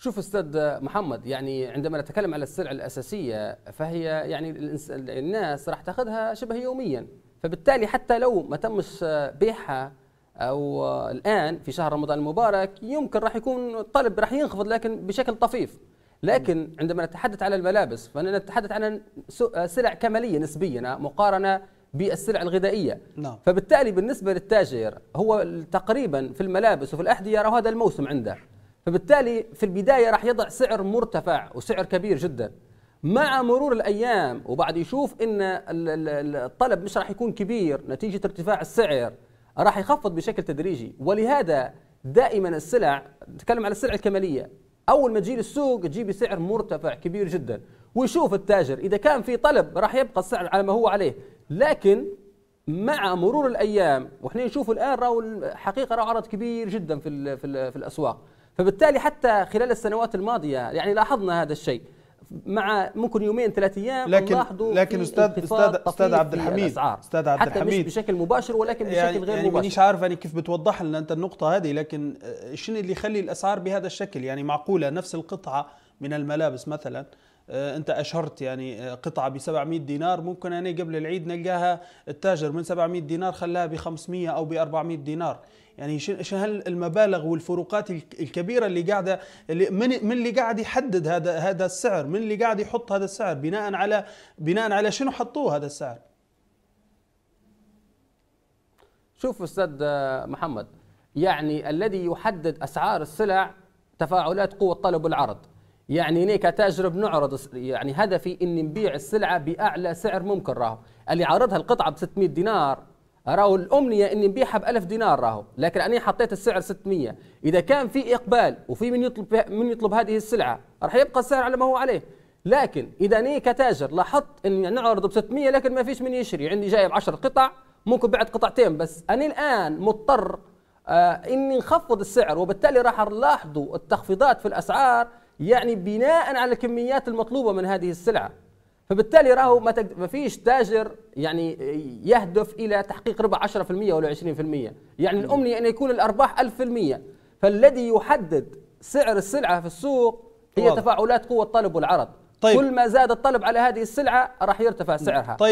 شوف استاذ محمد يعني عندما نتكلم على السلع الاساسيه فهي يعني الناس راح تاخذها شبه يوميا فبالتالي حتى لو ما تمش بيعها او الان في شهر رمضان المبارك يمكن راح يكون الطلب راح ينخفض لكن بشكل طفيف لكن عندما نتحدث على الملابس فاننا نتحدث عن سلع كماليه نسبيا مقارنه بالسلع الغذائيه نعم. فبالتالي بالنسبه للتاجر هو تقريبا في الملابس وفي الاحذيه يرى هذا الموسم عنده فبالتالي في البداية راح يضع سعر مرتفع وسعر كبير جدا مع مرور الأيام وبعد يشوف أن الطلب مش راح يكون كبير نتيجة ارتفاع السعر راح يخفض بشكل تدريجي ولهذا دائما السلع نتكلم على السلع الكمالية أول ما تجي للسوق تجي بسعر مرتفع كبير جدا ويشوف التاجر إذا كان في طلب راح يبقى السعر على ما هو عليه لكن مع مرور الايام واحنا نشوف الان راهو الحقيقه راهو عرض كبير جدا في في, في الاسواق فبالتالي حتى خلال السنوات الماضيه يعني لاحظنا هذا الشيء مع ممكن يومين ثلاث ايام لكن لكن استاذ استاذ استاذ عبد الحميد استاذ عبد الحميد حتى مش بشكل مباشر ولكن يعني بشكل يعني غير يعني مباشر مانيش عارف انا يعني كيف بتوضح لنا انت النقطه هذه لكن آه، شنو اللي يخلي الاسعار بهذا الشكل يعني معقوله نفس القطعه من الملابس مثلا آه، انت اشهرت يعني آه، قطعه ب 700 دينار ممكن انا قبل العيد نلقاها التاجر من 700 دينار خلاها ب 500 او ب 400 دينار يعني شو هالمبالغ والفروقات الكبيره اللي قاعده اللي من من اللي قاعد يحدد هذا هذا السعر من اللي قاعد يحط هذا السعر بناء على بناء على شنو حطوه هذا السعر شوف استاذ آه، محمد يعني الذي يحدد اسعار السلع تفاعلات قوه الطلب والعرض يعني إني كتاجر بنعرض يعني هدفي إني نبيع السلعة بأعلى سعر ممكن راهو اللي عارضها القطعة ب 600 دينار راهو الأمنية إني نبيعها ب 1000 دينار راهو لكن أنا حطيت السعر 600 إذا كان في إقبال وفي من يطلب من يطلب هذه السلعة راح يبقى السعر على ما هو عليه لكن إذا اني كتاجر لاحظت إني نعرض ب 600 لكن ما فيش من يشري عندي جايب 10 قطع ممكن بعد قطعتين بس أنا الآن مضطر آه إني نخفض السعر وبالتالي راح نلاحظوا التخفيضات في الأسعار يعني بناء على الكميات المطلوبه من هذه السلعه فبالتالي راهو ما, ما فيش تاجر يعني يهدف الى تحقيق ربع 10% ولا 20% يعني الامنيه ان يكون الارباح 1000% فالذي يحدد سعر السلعه في السوق هي تفاعلات قوه الطلب والعرض طيب. كل ما زاد الطلب على هذه السلعه راح يرتفع سعرها طيب.